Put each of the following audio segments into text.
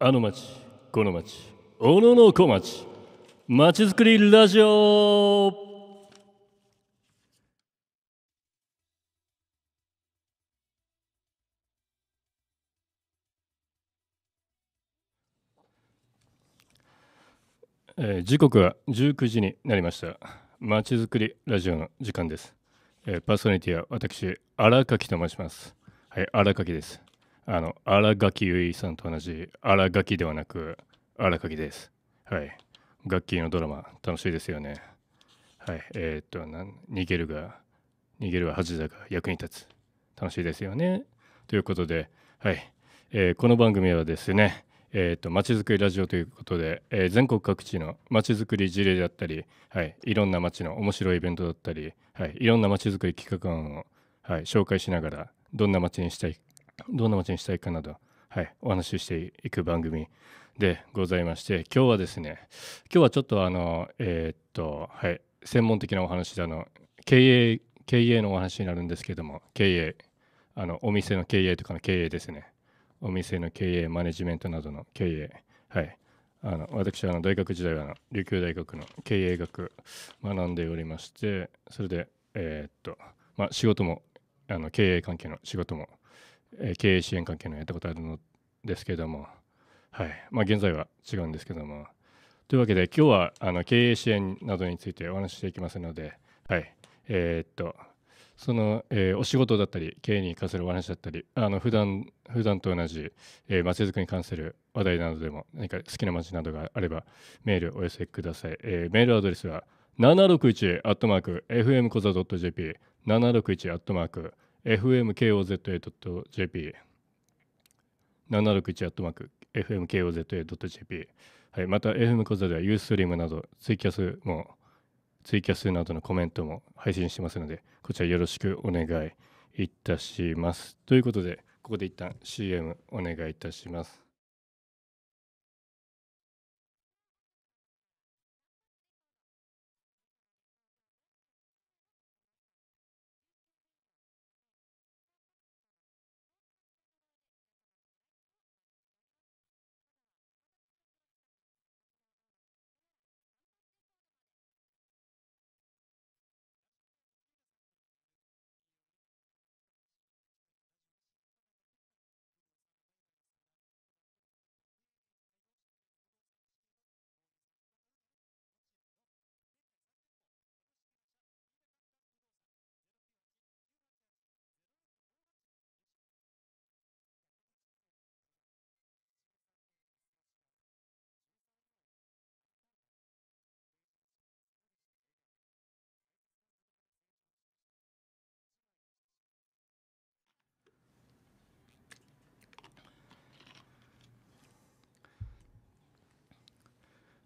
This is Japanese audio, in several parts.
あの町この町小野の小町まちづくりラジオえー、時刻は19時になりましたまちづくりラジオの時間です、えー、パーソナリティは私荒垣と申しますはい荒垣ですあの、荒垣結衣さんと同じ、荒垣ではなく、荒垣です。はい。楽器のドラマ、楽しいですよね。はい。えー、っと、なん、逃げるが、逃げるは恥だが役に立つ。楽しいですよね。ということで、はい。えー、この番組はですね、えーと、とまちづくりラジオということで、えー、全国各地のまちづくり事例だったり、はい、いろんな街の面白いイベントだったり、はい、いろんなまちづくり企画案を、はい、紹介しながらどんな街にしたいどんな街にしたいかなど、はい、お話ししていく番組でございまして今日はですね今日はちょっとあのえー、っとはい専門的なお話であの経営経営のお話になるんですけども経営あのお店の経営とかの経営ですねお店の経営マネジメントなどの経営はいあの私はあの大学時代はあの琉球大学の経営学学んでおりましてそれでえっとまあ仕事もあの経営関係の仕事もえ経営支援関係のやったことあるのですけども、はいまあ、現在は違うんですけども。というわけで今日はあの経営支援などについてお話ししていきますので、はいえー、っとその、えー、お仕事だったり経営に関するお話だったりあの普段普段と同じまえー、づくりに関する話題などでも何か好きな街などがあればメールお寄せください、えー、メールアドレスは761アッ m マーク、fm 小座 .jp 761アット a ーク、fmkoza.jp 761アットマーク fmkoza.jp、はい、また FM 講座ではユーストリームなどツイキャスもツイキャスなどのコメントも配信してますのでこちらよろしくお願いいたしますということでここで一旦 CM お願いいたします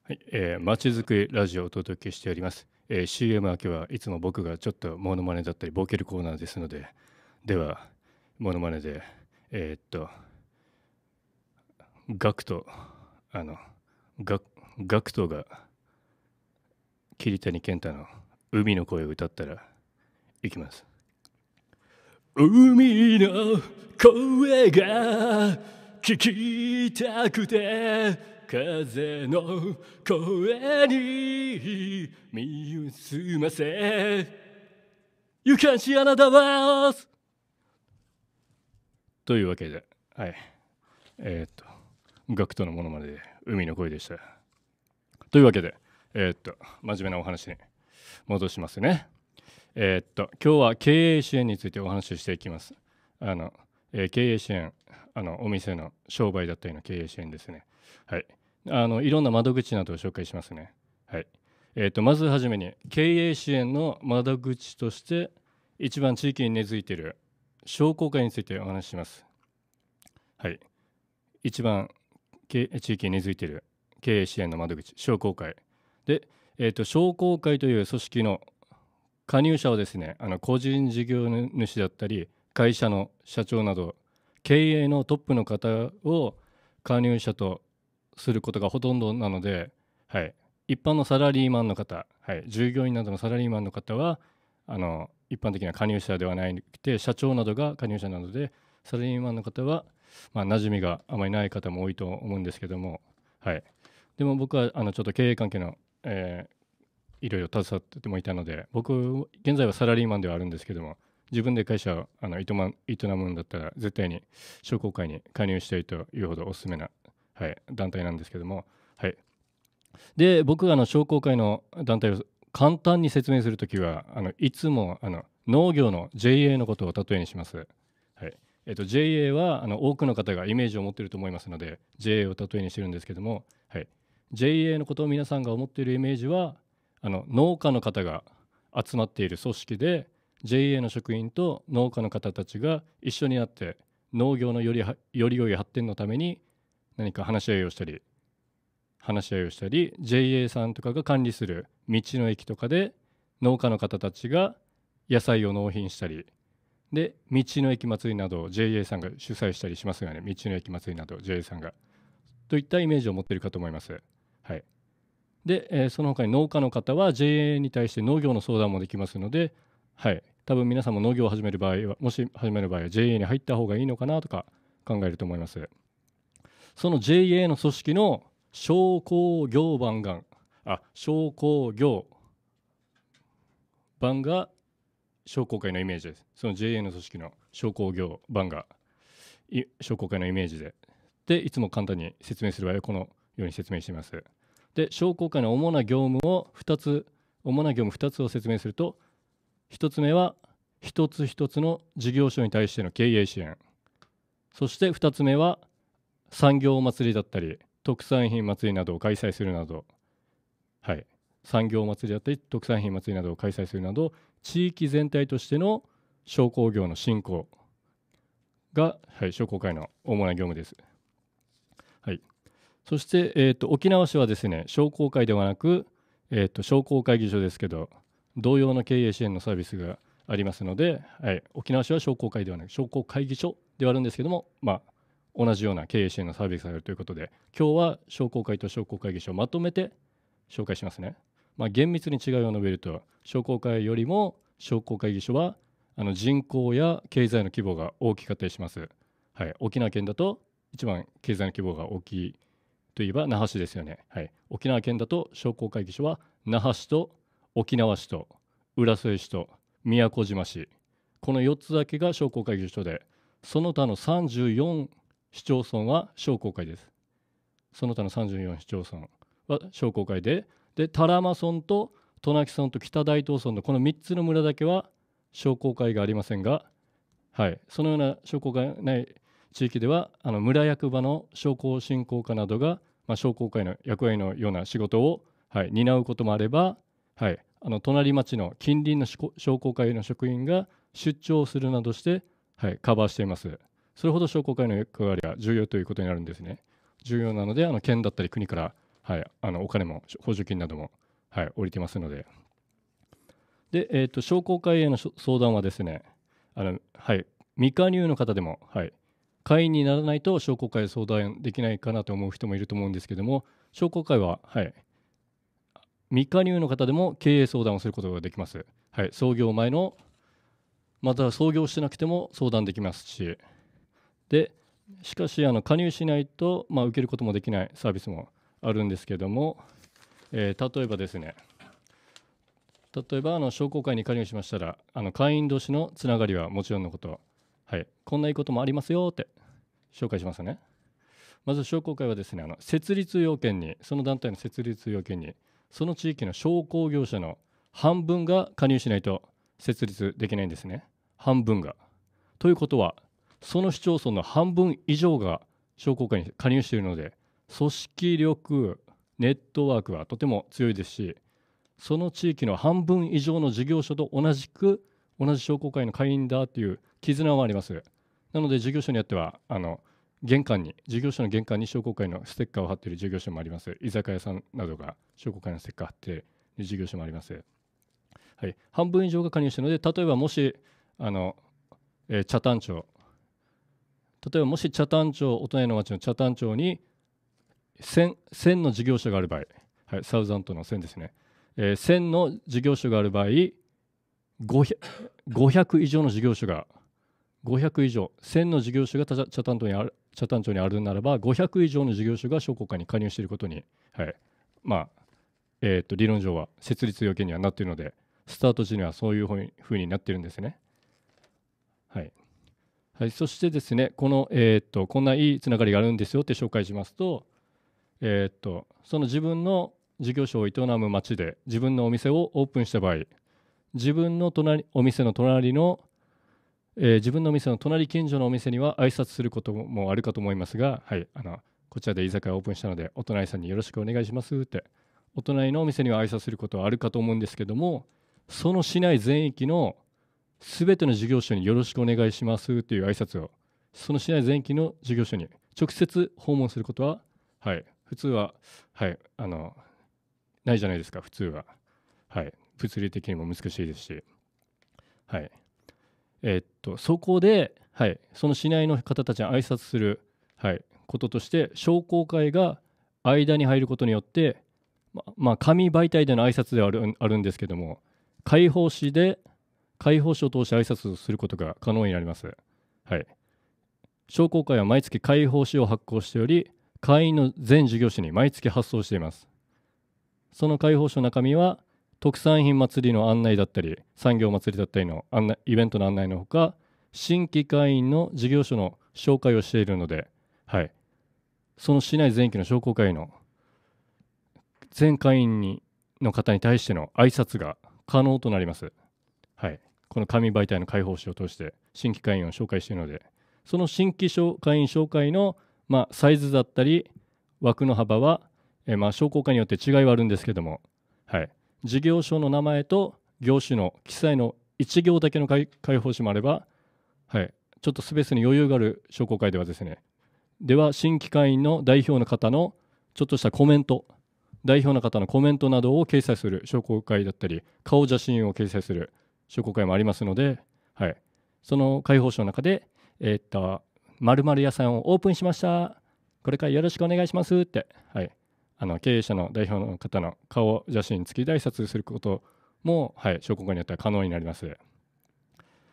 はい、えー、まちづくりラジオをお届けしております。えー、CM 明けはいつも僕がちょっとモノマネだったりボケるコーナーですので、ではモノマネでえー、っとガクトあのガガクトが桐谷健太の海の声を歌ったらいきます。海の声が聞きたくて風の声に身を澄ませゆかしあなたはというわけではいえー、っと学徒のものまで海の声でしたというわけでえー、っと真面目なお話に戻しますねえー、っと今日は経営支援についてお話ししていきますあの、え経営支援あのお店の商売だったりの経営支援ですねはいあのいろんな窓口などを紹介しますね。はいえーと、まずはじめに経営支援の窓口として一番地域に根付いている商工会についてお話しします。はい、一番地域に根付いている経営支援の窓口商工会で、えーと、と商工会という組織の加入者はですねあの個人事業主だったり会社の社長など経営のトップの方を加入者とすることがほとんどなので、はい、一般のサラリーマンの方、はい、従業員などのサラリーマンの方はあの一般的な加入者ではなくて社長などが加入者なのでサラリーマンの方は、まあ、馴染みがあまりない方も多いと思うんですけども、はい、でも僕はあのちょっと経営関係の、えー、いろいろ携わってもいたので僕現在はサラリーマンではあるんですけども自分で会社をあの営むんだったら絶対に商工会に加入したいというほどおすすめなはい、団体なんですけども、はい、で僕があの商工会の団体を簡単に説明するときはあのいつもあの農業の JA のことを例えにします。はいえっと、JA はあの多くの方がイメージを持っていると思いますので JA を例えにしてるんですけども、はい、JA のことを皆さんが思っているイメージはあの農家の方が集まっている組織で JA の職員と農家の方たちが一緒になって農業のよりより良い発展のために何か話し合いをしたり話し合いをしたり JA さんとかが管理する道の駅とかで農家の方たちが野菜を納品したりで道の駅祭りなど JA さんが主催したりしますよね道の駅祭りなど JA さんがといったイメージを持ってるかと思います。はい、で、えー、その他に農家の方は JA に対して農業の相談もできますので、はい、多分皆さんも農業を始める場合はもし始める場合は JA に入った方がいいのかなとか考えると思います。その JA の組織の商工業番があ商工業番が商工会のイメージですその JA の組織の商工業番が商工会のイメージででいつも簡単に説明する場合はこのように説明していますで商工会の主な業務を2つ主な業務2つを説明すると1つ目は一つ一つの事業所に対しての経営支援そして2つ目は産業祭りだったり特産品祭りなどを開催するなど、はい、産業祭りだったり特産品祭りなどを開催するなど地域全体としての商工業の振興が、はい、商工会の主な業務です。はい、そして、えーと、沖縄市はですね商工会ではなく、えーと、と商工会議所ですけど同様の経営支援のサービスがありますので、はい、沖縄市は商工会ではなく商工会議所ではあるんですけども、まあ、同じような経営支援のサービスがあるということで今日は商工会と商工会議所をまとめて紹介しますね、まあ、厳密に違いを述べると商工会よりも商工会議所はあの人口や経済の規模が大きかったりします、はい、沖縄県だと一番経済の規模が大きいといえば那覇市ですよね、はい、沖縄県だと商工会議所は那覇市と沖縄市と浦添市と宮古島市この4つだけが商工会議所でその他の34市町村は商工会ですその他の34市町村は商工会でで多良間村と渡名喜村と北大東村のこの3つの村だけは商工会がありませんが、はい、そのような商工会ない地域ではあの村役場の商工振興課などが、まあ、商工会の役割のような仕事を、はい、担うこともあれば、はい、あの隣町の近隣の商工会の職員が出張するなどして、はい、カバーしています。それほど商工会の役割が重要ということになるんですね。重要なので、あの県だったり国から、はい、あのお金も補助金なども、はい、降りてますので。で、えーと、商工会への相談はですね、あのはい、未加入の方でも、はい、会員にならないと商工会相談できないかなと思う人もいると思うんですけども、商工会は、はい、未加入の方でも経営相談をすることができます。はい、創業前のまた創業してなくても相談できますし、でしかしあの加入しないと、まあ、受けることもできないサービスもあるんですけども、えー、例えばですね例えばあの商工会に加入しましたらあの会員同士のつながりはもちろんのこと、はい、こんないいこともありますよって紹介しますねまず商工会はですねあの設立要件にその団体の設立要件にその地域の商工業者の半分が加入しないと設立できないんですね半分が。ということはその市町村の半分以上が商工会に加入しているので組織力ネットワークはとても強いですしその地域の半分以上の事業所と同じく同じ商工会の会員だという絆はありますなので事業所によってはあの玄関に事業所の玄関に商工会のステッカーを貼っている事業所もあります居酒屋さんなどが商工会のステッカー貼っている事業所もあります、はい、半分以上が加入しているので例えばもしあの、え茶炭町例えばもし北谷町お隣の町の北谷町に 1000, の事業所がある場合、はい、サウザントの1000ですね、1000の事業所がある場合 500, 500以上の事業所が500以上1000の事業所が北谷町にある町にあるならば500以上の事業所が商工会に加入していることに、はいまあえー、と理論上は設立要件にはなっているのでスタート時にはそういうふうになっているんですね。はい、そしてですねこの、えー、っとこんないいつながりがあるんですよって紹介しますと,、えー、っとその自分の事業所を営む町で自分のお店をオープンした場合自分の隣お店の隣の、えー、自分のお店の隣近所のお店には挨拶することもあるかと思いますが、はい、あのこちらで居酒屋をオープンしたのでお隣さんによろしくお願いしますってお隣のお店には挨拶することはあるかと思うんですけどもその市内全域の全ての事業所によろしくお願いしますという挨拶をその市内全域の事業所に直接訪問することは、はい、普通は、はい、あのないじゃないですか普通は、はい、物理的にも難しいですし、はいえー、っとそこで、はい、その市内の方たちに挨拶する、はい、こととして商工会が間に入ることによってままあ紙媒体での挨拶ではあるあるんですけども開放誌で解放書を通して挨拶することが可能になります。はい、商工会は毎月開放書を発行しており会員の全事業者に毎月発送していますその解放書の中身は特産品祭りの案内だったり産業祭りだったりの案内イベントの案内のほか新規会員の事業所の紹介をしているので、はい、その市内全域の商工会の全会員にの方に対しての挨拶が可能となります。はいこの紙媒体の開放誌を通して新規会員を紹介しているのでその新規会員紹介の、まあ、サイズだったり枠の幅は、えー、まあ、商工会によって違いはあるんですけども、はい、事業所の名前と業種の記載の1行だけの開放誌もあれば、はい、ちょっとスペースに余裕がある商工会ではですねでは新規会員の代表の方のちょっとしたコメント代表の方のコメントなどを掲載する商工会だったり顔写真を掲載する商工会もありますので、はい、その開放誌の中で、えー、っと、まる屋さんをオープンしました。これからよろしくお願いしますって、はい、あの経営者の代表の方の顔写真付きで挨拶することも、はい、商工会によっては可能になります。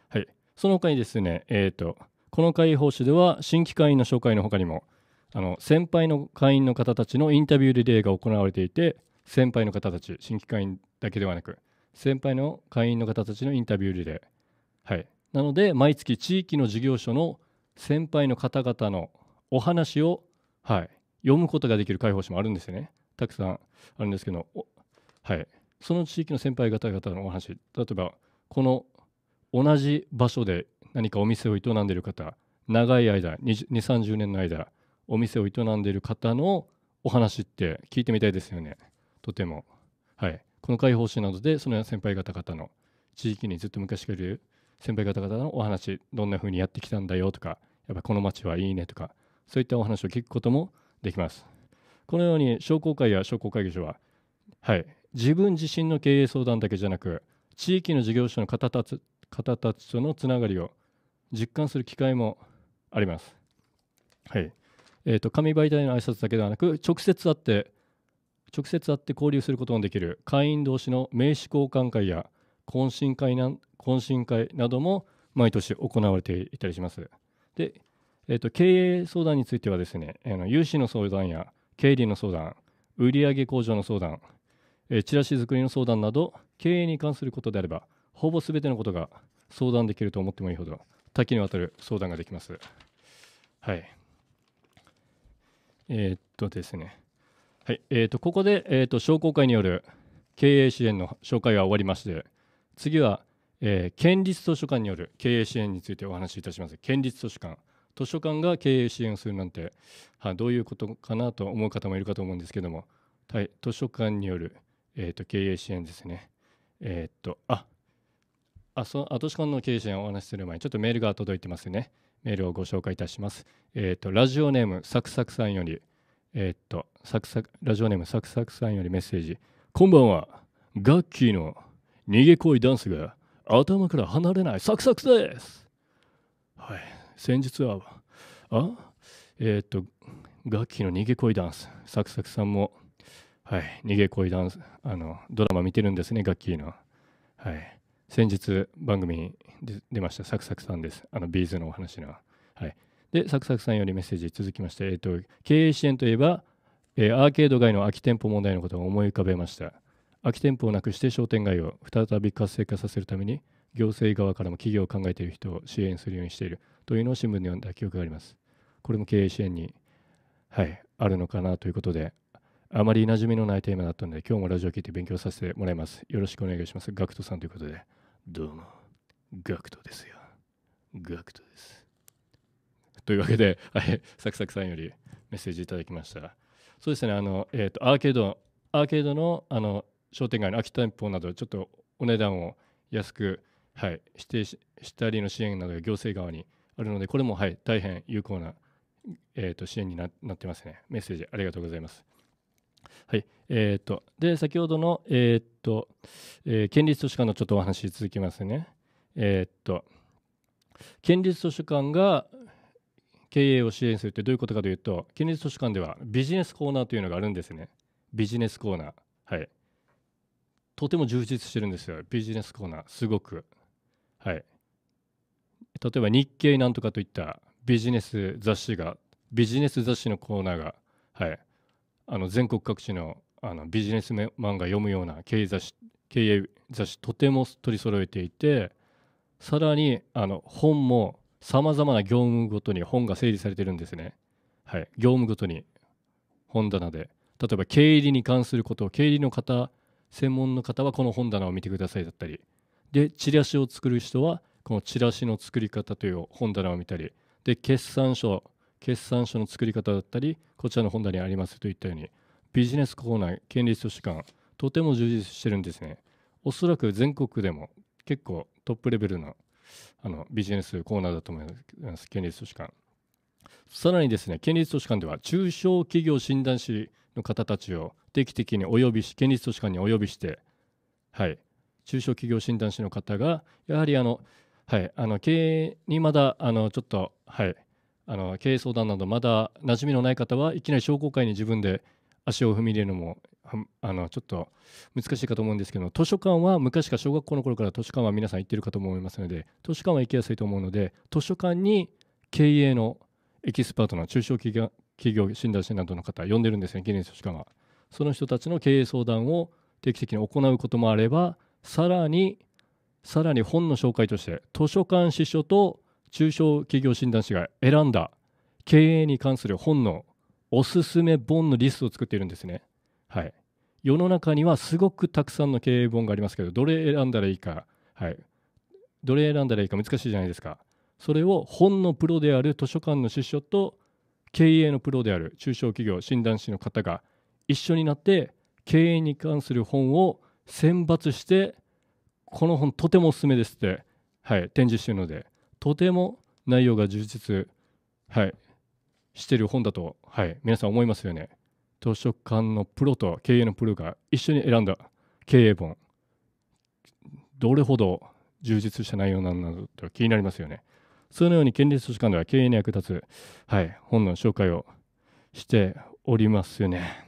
はい、その他にですね、えーと、とこの会報誌では新規会員の紹介の他にもあの先輩の会員の方たちのインタビューリレーが行われていて先輩の方たち新規会員だけではなく先輩の会員の方たちのインタビューリレー、はい、なので毎月地域の事業所の先輩の方々のお話を、はい、読むことができる開放誌もあるんですよねたくさんあるんですけど、はい、その地域の先輩方々のお話例えばこの同じ場所で何かお店を営んでいる方長い間2 3 0年の間お店を営んでいる方のお話って聞いてみたいですよねとてもはいこの会方針などでそのような先輩方々の地域にずっと昔からいる先輩方々のお話どんな風にやってきたんだよとかやっぱこの町はいいねとかそういったお話を聞くこともできますこのように商工会や商工会議所ははい自分自身の経営相談だけじゃなく地域の事業所の方たち方たちとのつながりを実感する機会もありますはいえーと紙媒体の挨拶だけではなく直接会って直接会って交流することのできる会員同士の名刺交換会や懇親会な懇親会なども毎年行われていたりします。で、えーと、経営相談についてはですね、あの融資の相談や経理の相談、売上向上の相談、えー、チラシ作りの相談など経営に関することであればほぼ全てのことが相談できると思ってもいいほど多岐にわたる相談ができます。はい。えー、っとですね。はい、えーと、ここで、えーと、商工会による経営支援の紹介は終わりまして次は、えー、県立図書館による経営支援についてお話しいたします県立図書館図書館が経営支援をするなんてはどういうことかなと思う方もいるかと思うんですけども、はい、図書館による、えーと、経営支援ですねえっ、ー、とあそ図書館の経営支援をお話しする前にちょっとメールが届いてますねメールをご紹介いたしますえっ、ー、とラジオネームサクサクさんより「えー、っとサクサクラジオネームサクサクさんよりメッセージこんばんはガッキーの逃げ恋ダンスが頭から離れないサクサクですはい先日はあえー、っとガッキーの逃げ恋ダンスサクサクさんもはい逃げ恋ダンスあのドラマ見てるんですねガッキーのはい先日番組に出ましたサクサクさんですあのビーズのお話のはいで、サクサクさんよりメッセージ続きまして、えっ、と、経営支援といえば、えー、アーケード街の空き店舗問題のことを思い浮かべました。空き店舗をなくして商店街を再び活性化させるために、行政側からも企業を考えている人を支援するようにしているというのを新聞で読んだ記憶があります。これも経営支援に、はい、あるのかなということで、あまり馴染みのないテーマだったので、今日もラジオを聞いて勉強させてもらいます。よろしくお願いします。ガクトさんということで、どうも、ガクトですよ。ガクトです。というわけで、はい、サクサクさんよりメッセージいただきました。そうですね、あの、えっ、ー、と、アーケード、アーケードの、あの、商店街の空き店舗など、ちょっとお値段を安く、はい、指定したりの支援などが行政側にあるので、これも、はい、大変有効な、えっ、ー、と、支援になってますね。メッセージありがとうございます。はい、えっ、ー、と、で、先ほどの、えっ、と、えー、県立図書館のちょっとお話続きますね。えっと、県立図書館が、経営を支援するってどういうことかというと県立図書館ではビジネスコーナーというのがあるんですねビジネスコーナーはいとても充実してるんですよビジネスコーナーすごくはい例えば日経なんとかといったビジネス雑誌がビジネス雑誌のコーナーがはいあの全国各地のあのビジネス漫画読むような経営雑誌経営雑誌とても取り揃えていてさらにあの本もさまざまな業務ごとに本が整理されてるんですね。はい、業務ごとに本棚で例えば経理に関することを経理の方専門の方はこの本棚を見てくださいだったりでチラシを作る人はこのチラシの作り方という本棚を見たりで決算書決算書の作り方だったりこちらの本棚にありますといったようにビジネスコーナー権利図書館とても充実してるんですねおそらく全国でも結構トップレベルなあのビジネスコーナーだと思います県立図書館さらにですね県立図書館では中小企業診断士の方たちを定期的にお呼びし県立図書館にお呼びしてはい中小企業診断士の方がやはりあのはいあの経営にまだあのちょっとはいあの経営相談などまだ馴染みのない方はいきなり商工会に自分で足を踏み入れるのもあのちょっと難しいかと思うんですけど図書館は昔から小学校の頃から図書館は皆さん行ってるかと思いますので図書館は行きやすいと思うので図書館に経営のエキスパートの中小企業企業診断士などの方呼んでるんですね記念図書館は。その人たちの経営相談を定期的に行うこともあればさらにさらに本の紹介として図書館司書と中小企業診断士が選んだ経営に関する本のおすすめ本のリストを作っているんですね。はい、世の中にはすごくたくさんの経営本がありますけどどれ選んだらいいか、はい、どれ選んだらいいか難しいじゃないですかそれを本のプロである図書館の司書と経営のプロである中小企業診断士の方が一緒になって経営に関する本を選抜してこの本とてもおすすめですって、はい、展示してるのでとても内容が充実、はい、してる本だと、はい、皆さん思いますよね。図書館のプロと経営のプロが一緒に選んだ経営本どれほど充実した内容なのか気になりますよねそのように県立図書館では経営に役立つ、はい、本の紹介をしておりますよね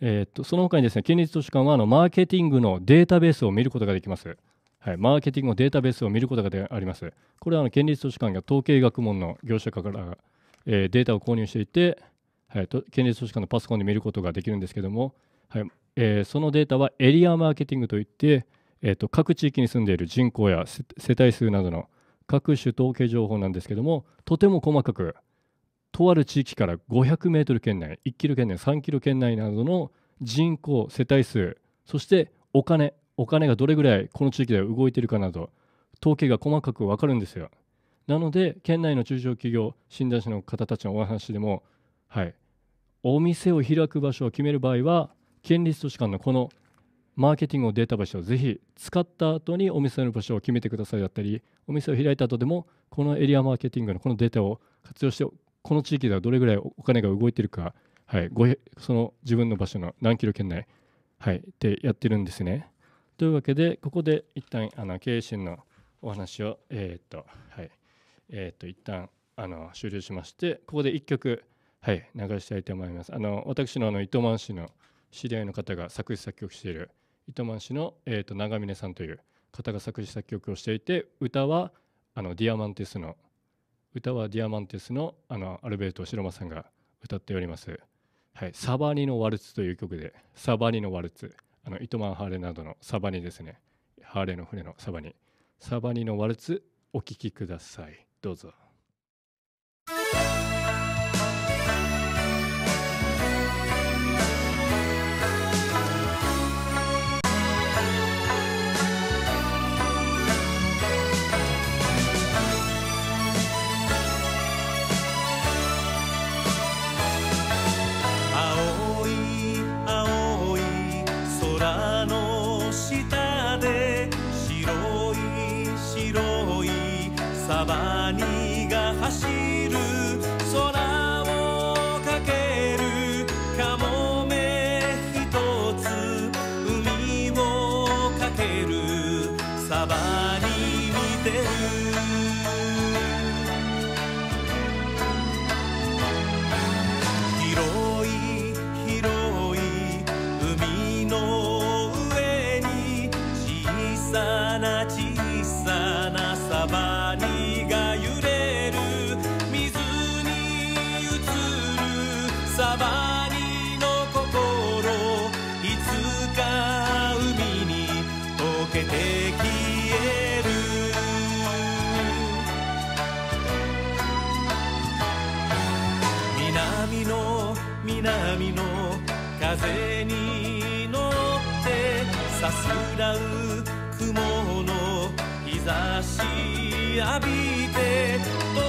えー、っとその他にですね県立図書館はあのマーケティングのデータベースを見ることができますはい、マーケティングのデータベースを見ることがあります。これはあの県立図書館が統計学問の業者から、えー、データを購入していて、はい、県立組織館のパソコンで見ることができるんですけども、はいえー、そのデータはエリアマーケティングといって、えーと、と各地域に住んでいる人口や世帯数などの各種統計情報なんですけどもとても細かくとある地域から500メートル圏内1キロ圏内3キロ圏内などの人口世帯数そしてお金お金がどれぐらいこの地域で動いているかなど統計が細かく分かるんですよなので県内の中小企業診断士の方たちのお話でもはい、お店を開く場所を決める場合は県立図書館のこのマーケティングのデータ場所をぜひ使った後にお店の場所を決めてくださいだったりお店を開いた後でもこのエリアマーケティングのこのデータを活用してこの地域ではどれぐらいお金が動いてるか、はい、ごその自分の場所の何キロ圏内、はい、ってやってるんですね。というわけでここで一旦あの経営陣のお話をえー、っとはいえー、っと一旦あの終了しましてここで1曲はい流したいと思いますあの私のあの糸満市の知り合いの方が作詞作曲している糸満市の、えーと、長峰さんという方が作詞作曲をしていて歌はあのディアマンテスの歌はディアマンテスのあのアルベート城間さんが歌っております、はい、サバニのワルツという曲でサバニのワルツあの糸満ハーレなどのサバニですねハーレの船のサバニサバニのワルツお聴きくださいどうぞ。風に乗ってさすらう雲の日差し浴びて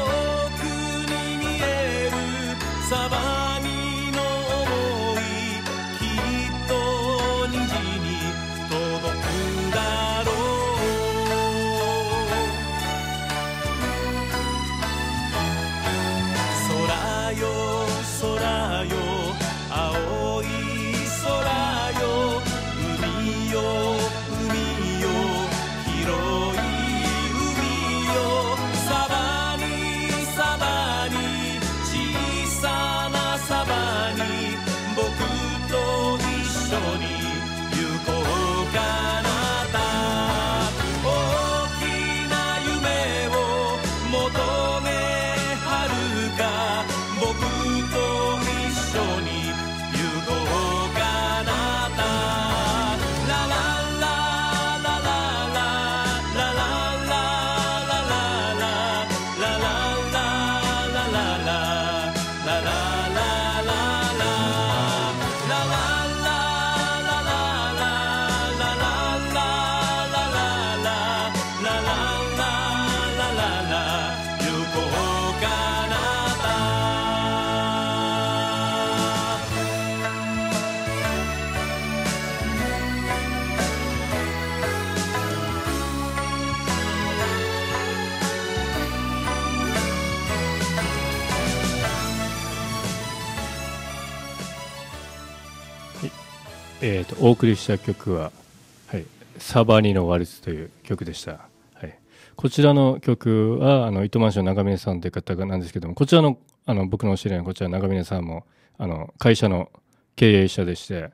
えーと、お送りした曲は「はい、サバニのワルツ」という曲でした、はい、こちらの曲はあの糸満市の長峰さんという方なんですけどもこちらのあの僕のお知り合いのこちら長峰さんもあの会社の経営者でして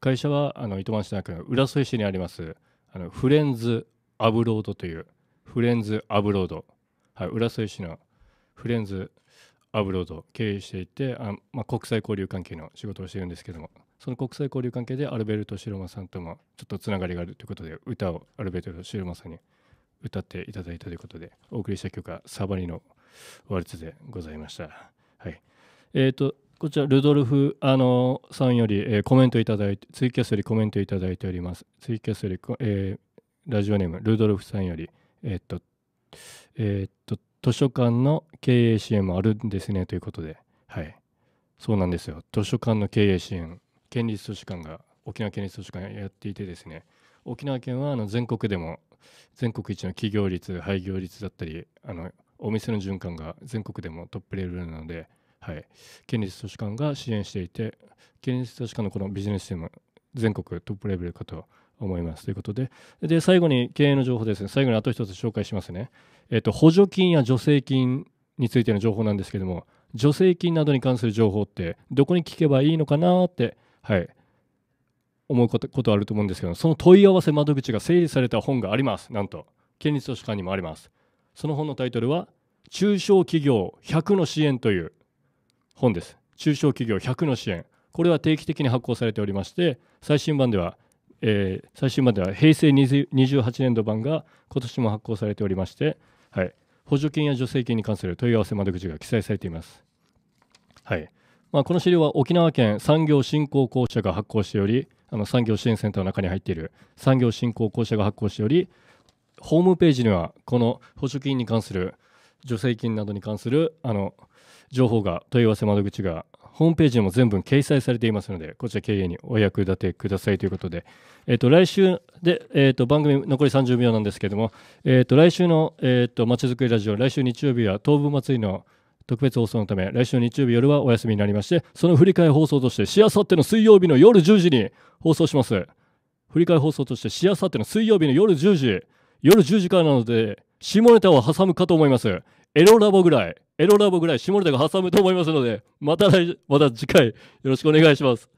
会社はあの糸満市の浦添市にありますあのフレンズ・アブロードというフレンズ・アブロード、はい、浦添市のフレンズ・アブロード経営していてあ、まあ、国際交流関係の仕事をしているんですけどもその国際交流関係でアルベルト・シロマさんともちょっとつながりがあるということで歌をアルベルト・シロマさんに歌っていただいたということでお送りした曲はサバリのワルツでございました。はい、えーと、こちらルドルフあのさんより、えー、コメントいただいてツイキャスよりコメントいただいております。ツイキャスより、えー、ラジオネームルドルフさんよりえー、っとえー、っと図書館の経営支援もあるんですねということではいそうなんですよ図書館の経営支援県立図書館が沖縄県立図書館やっていてですね沖縄県はあの全国でも全国一の企業率廃業率だったりあのお店の循環が全国でもトップレベルなので、はい、県立図書館が支援していて県立図書館のこのビジネスでもム全国トップレベルかと思いますということでで最後に経営の情報ですね最後にあと一つ紹介しますね、えっと、補助金や助成金についての情報なんですけども助成金などに関する情報ってどこに聞けばいいのかなってはい、思うことあると思うんですけどその問い合わせ窓口が整理された本がありますなんと県立図書館にもありますその本のタイトルは「中小企業100の支援」という本です中小企業100の支援これは定期的に発行されておりまして最新版では、えー、最新版では平成28年度版が今年も発行されておりまして、はい、補助金や助成金に関する問い合わせ窓口が記載されています。はい、まあ、この資料は沖縄県産業振興公社が発行しておりあの産業支援センターの中に入っている産業振興公社が発行しておりホームページにはこの補助金に関する助成金などに関するあの情報が問い合わせ窓口がホームページにも全部掲載されていますのでこちら経営にお役立てくださいということで、えー、と来週で、えー、と番組残り30秒なんですけども、えー、と来週の、えー、とまちづくりラジオ来週日曜日は東部祭りの「特別放送のため来週日曜日夜はお休みになりましてその振り替り放送としてしあさっての水曜日の夜10時に放送します振り替り放送としてしあさっての水曜日の夜10時夜10時からなので下ネタを挟むかと思いますエロラボぐらいエロラボぐらい下ネタが挟むと思いますのでまた来また次回よろしくお願いします